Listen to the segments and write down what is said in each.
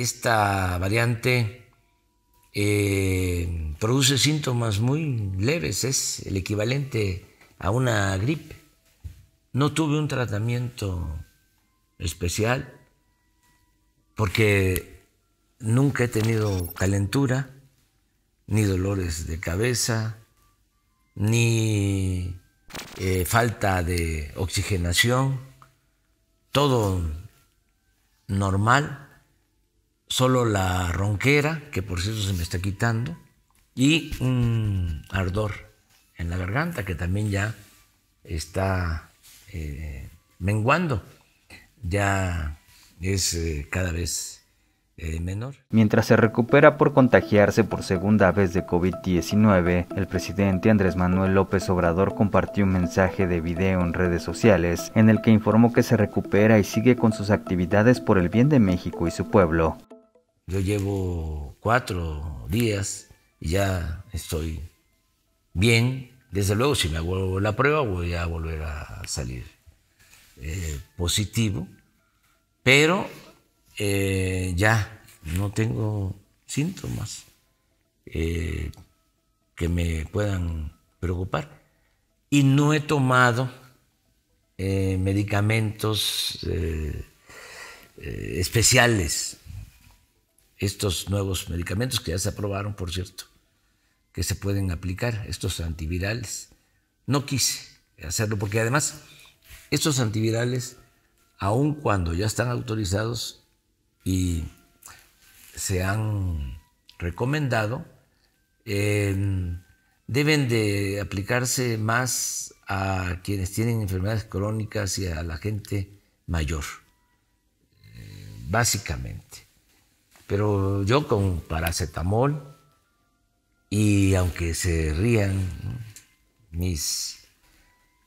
esta variante eh, produce síntomas muy leves, es el equivalente a una gripe. No tuve un tratamiento especial porque nunca he tenido calentura, ni dolores de cabeza, ni eh, falta de oxigenación, todo normal solo la ronquera, que por cierto se me está quitando, y un ardor en la garganta que también ya está eh, menguando, ya es eh, cada vez eh, menor. Mientras se recupera por contagiarse por segunda vez de COVID-19, el presidente Andrés Manuel López Obrador compartió un mensaje de video en redes sociales en el que informó que se recupera y sigue con sus actividades por el bien de México y su pueblo. Yo llevo cuatro días y ya estoy bien. Desde luego, si me hago la prueba, voy a volver a salir eh, positivo. Pero eh, ya no tengo síntomas eh, que me puedan preocupar. Y no he tomado medicamentos especiales estos nuevos medicamentos que ya se aprobaron, por cierto, que se pueden aplicar, estos antivirales. No quise hacerlo porque además estos antivirales, aun cuando ya están autorizados y se han recomendado, em, deben de aplicarse más a quienes tienen enfermedades crónicas y a la gente mayor, eh, básicamente. Pero yo con paracetamol y aunque se rían mis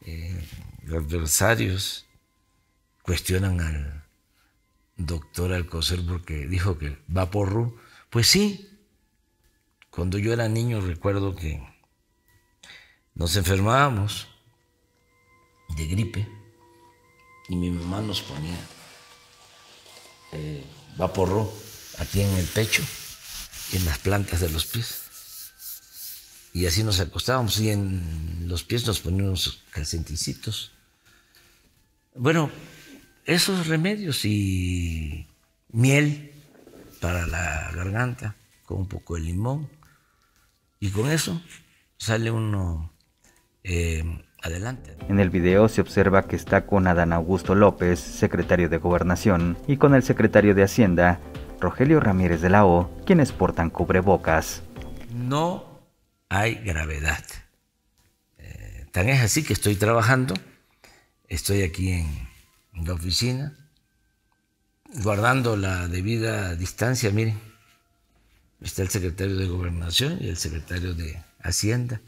eh, adversarios, cuestionan al doctor Alcocer porque dijo que va por Pues sí, cuando yo era niño recuerdo que nos enfermábamos de gripe y mi mamá nos ponía eh, vaporro aquí en el pecho en las plantas de los pies. Y así nos acostábamos y en los pies nos poníamos calcenticitos. Bueno, esos remedios y miel para la garganta con un poco de limón. Y con eso sale uno eh, adelante. En el video se observa que está con Adán Augusto López, secretario de Gobernación, y con el secretario de Hacienda, Rogelio Ramírez de la O, quienes portan cubrebocas. No hay gravedad. Eh, tan es así que estoy trabajando, estoy aquí en, en la oficina, guardando la debida distancia, miren, está el secretario de Gobernación y el secretario de Hacienda.